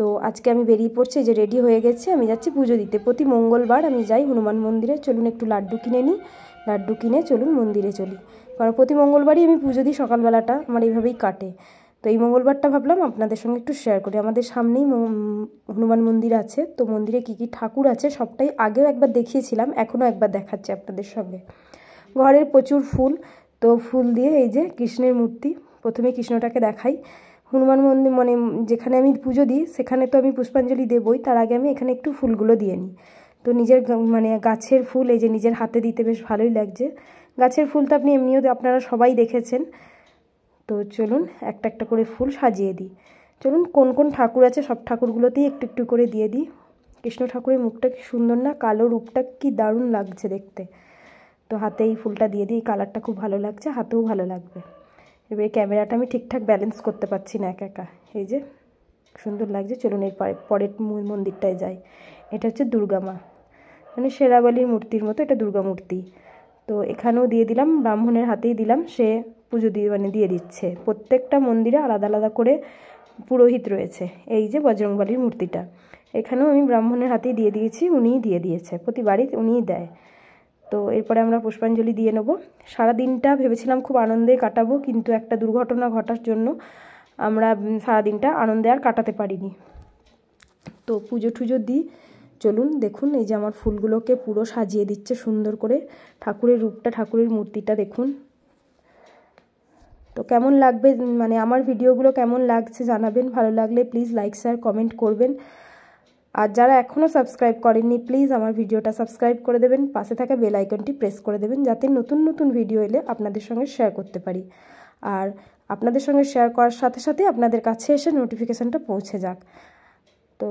তো আজকে আমি বেরিয়ে পড়ছি যে রেডি হয়ে গেছে আমি যাচ্ছি পুজো দিতে প্রতি মঙ্গলবার আমি যাই হনুমান মন্দিরে চলুন একটু লাড্ডু কিনে নিই লাড্ডু কিনে চলুন মন্দিরে চলি কারণ প্রতি মঙ্গলবারই আমি পুজো দিই সকালবেলাটা আমার এইভাবেই কাটে তো এই মঙ্গলবারটা ভাবলাম আপনাদের সঙ্গে একটু শেয়ার করি আমাদের সামনেই হনুমান মন্দির আছে তো মন্দিরে কি কি ঠাকুর আছে সবটাই আগেও একবার দেখিয়েছিলাম এখনও একবার দেখাচ্ছি আপনাদের সঙ্গে ঘরের প্রচুর ফুল তো ফুল দিয়ে এই যে কৃষ্ণের মূর্তি প্রথমে কৃষ্ণটাকে দেখাই হনুমান মন্দির মানে যেখানে আমি পুজো দিই সেখানে তো আমি পুষ্পাঞ্জলি দেবই তার আগে আমি এখানে একটু ফুলগুলো দিয়ে নিই তো নিজের মানে গাছের ফুল এই যে নিজের হাতে দিতে বেশ ভালোই লাগছে গাছের ফুল তো আপনি এমনিও আপনারা সবাই দেখেছেন তো চলুন একটা একটা করে ফুল সাজিয়ে দিই চলুন কোন কোন ঠাকুর আছে সব ঠাকুরগুলোতেই একটু একটু করে দিয়ে দিই কৃষ্ণ ঠাকুরের মুখটা কি সুন্দর না কালো রূপটা কি দারুণ লাগছে দেখতে তো হাতে এই ফুলটা দিয়ে দিই কালারটা খুব ভালো লাগছে হাতেও ভালো লাগবে এবার ক্যামেরাটা আমি ঠিকঠাক ব্যালেন্স করতে পারছি না একা একা এই যে সুন্দর লাগছে চলুন এর পরে পরের মন্দিরটায় যাই এটা হচ্ছে দুর্গা মা মানে সেরাবালির মূর্তির মতো এটা দুর্গা মূর্তি তো এখানেও দিয়ে দিলাম ব্রাহ্মণের হাতেই দিলাম সে পুজো দিয়ে মানে দিয়ে দিচ্ছে প্রত্যেকটা মন্দিরে আলাদা আলাদা করে পুরোহিত রয়েছে এই যে বজরংবালির মূর্তিটা এখানেও আমি ব্রাহ্মণের হাতেই দিয়ে দিয়েছি উনিই দিয়ে দিয়েছে প্রতিবারই উনিই দেয় তো এরপরে আমরা পুষ্পাঞ্জলি দিয়ে নেব সারাদিনটা ভেবেছিলাম খুব আনন্দে কাটাবো কিন্তু একটা দুর্ঘটনা ঘটার জন্য আমরা সারাদিনটা আনন্দে আর কাটাতে পারিনি তো পুজো টুজো দিই চলুন দেখুন এই যে আমার ফুলগুলোকে পুরো সাজিয়ে দিচ্ছে সুন্দর করে ঠাকুরের রূপটা ঠাকুরের মূর্তিটা দেখুন তো কেমন লাগবে মানে আমার ভিডিওগুলো কেমন লাগছে জানাবেন ভালো লাগলে প্লিজ লাইক শেয়ার কমেন্ট করবেন আর যারা এখনও সাবস্ক্রাইব করেননি প্লিজ আমার ভিডিওটা সাবস্ক্রাইব করে দেবেন পাশে থাকা বেল আইকনটি প্রেস করে দেবেন যাতে নতুন নতুন ভিডিও এলে আপনাদের সঙ্গে শেয়ার করতে পারি আর আপনাদের সঙ্গে শেয়ার করার সাথে সাথে আপনাদের কাছে এসে নোটিফিকেশানটা পৌঁছে যাক তো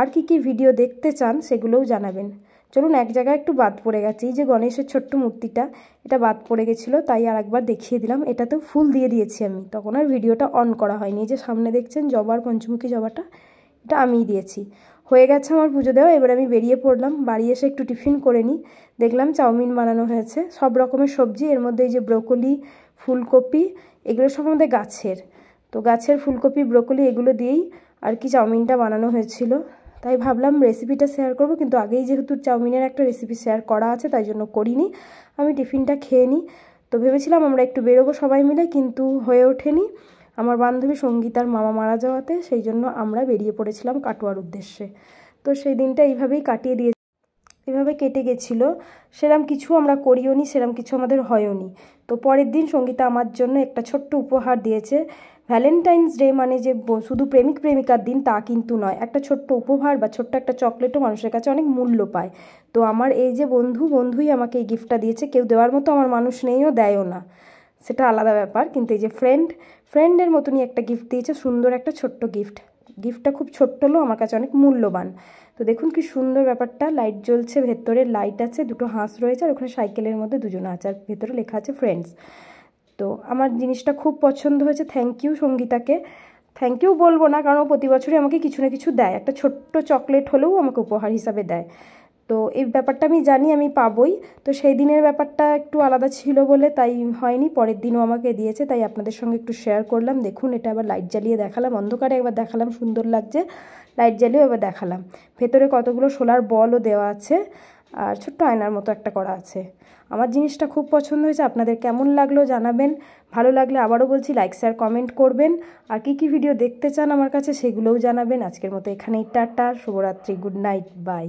আর কি কি ভিডিও দেখতে চান সেগুলোও জানাবেন চলুন এক জায়গায় একটু বাদ পড়ে গেছে এই যে গণেশের ছোট্ট মূর্তিটা এটা বাদ পড়ে গেছিলো তাই আর একবার দেখিয়ে দিলাম এটাতেও ফুল দিয়ে দিয়েছি আমি তখন আর ভিডিওটা অন করা হয়নি যে সামনে দেখছেন জবার পঞ্চমুখী জবাটা এটা আমিই দিয়েছি হয়ে গেছে আমার পুজো দেওয়া এবার আমি বেরিয়ে পড়লাম বাড়ি এসে একটু টিফিন করে নিই দেখলাম চাউমিন বানানো হয়েছে সব রকমের সবজি এর মধ্যে এই যে ব্রকলি ফুলকপি এগুলো সব আমাদের গাছের তো গাছের ফুলকপি ব্রোকলি এগুলো দিয়েই আর কি চাউমিনটা বানানো হয়েছিল তাই ভাবলাম রেসিপিটা শেয়ার করব কিন্তু আগেই যেহেতু চাউমিনের একটা রেসিপি শেয়ার করা আছে তাই জন্য করিনি আমি টিফিনটা খেয়ে নিই তো ভেবেছিলাম আমরা একটু বেরোবো সবাই মিলে কিন্তু হয়ে ওঠেনি আমার বান্ধবী সঙ্গীতার মামা মারা যাওয়াতে সেই জন্য আমরা বেরিয়ে পড়েছিলাম কাটোয়ার উদ্দেশ্যে তো সেই দিনটা এইভাবেই কাটিয়ে দিয়ে এভাবে কেটে গেছিলো সেরম কিছু আমরা করিও নি সেরম কিছু আমাদের হয়ও নি তো পরের দিন সঙ্গীতা আমার জন্য একটা ছোট্ট উপহার দিয়েছে ভ্যালেন্টাইন্স ডে মানে যে শুধু প্রেমিক প্রেমিকার দিন তা কিন্তু নয় একটা ছোট্ট উপহার বা ছোট্ট একটা চকলেটও মানুষের কাছে অনেক মূল্য পায় তো আমার এই যে বন্ধু বন্ধুই আমাকে এই গিফটটা দিয়েছে কেউ দেওয়ার মতো আমার মানুষ নেইও দেয়ও না সেটা আলাদা ব্যাপার কিন্তু এই যে ফ্রেন্ড ফ্রেন্ডের মতনই একটা গিফট দিয়েছে সুন্দর একটা ছোট্ট গিফট গিফটটা খুব ছোট্ট হলেও আমার কাছে অনেক মূল্যবান তো দেখুন কি সুন্দর ব্যাপারটা লাইট জ্বলছে ভেতরে লাইট আছে দুটো হাঁস রয়েছে আর ওখানে সাইকেলের মধ্যে দুজন আছে আর ভেতরে লেখা আছে ফ্রেন্ডস তো আমার জিনিসটা খুব পছন্দ হয়েছে থ্যাংক ইউ সঙ্গীতাকে থ্যাংক ইউ বলবো না কারণ প্রতি বছরই আমাকে কিছু না কিছু দেয় একটা ছোট্ট চকলেট হলেও আমাকে উপহার হিসাবে দেয় তো এই ব্যাপারটা আমি জানি আমি পাবই তো সেই দিনের ব্যাপারটা একটু আলাদা ছিল বলে তাই হয়নি পরের দিনও আমাকে দিয়েছে তাই আপনাদের সঙ্গে একটু শেয়ার করলাম দেখুন এটা আবার লাইট জ্বালিয়ে দেখালাম অন্ধকারে একবার দেখালাম সুন্দর লাগছে লাইট জ্বালিয়েও এবার দেখালাম ভেতরে কতগুলো সোলার বলও দেওয়া আছে আর ছোট্ট আয়নার মতো একটা করা আছে আমার জিনিসটা খুব পছন্দ হয়েছে আপনাদের কেমন লাগলো জানাবেন ভালো লাগলে আবারও বলছি লাইক শেয়ার কমেন্ট করবেন আর কি কি ভিডিও দেখতে চান আমার কাছে সেগুলোও জানাবেন আজকের মতো এখানেই টাটা শুভরাত্রি গুড নাইট বাই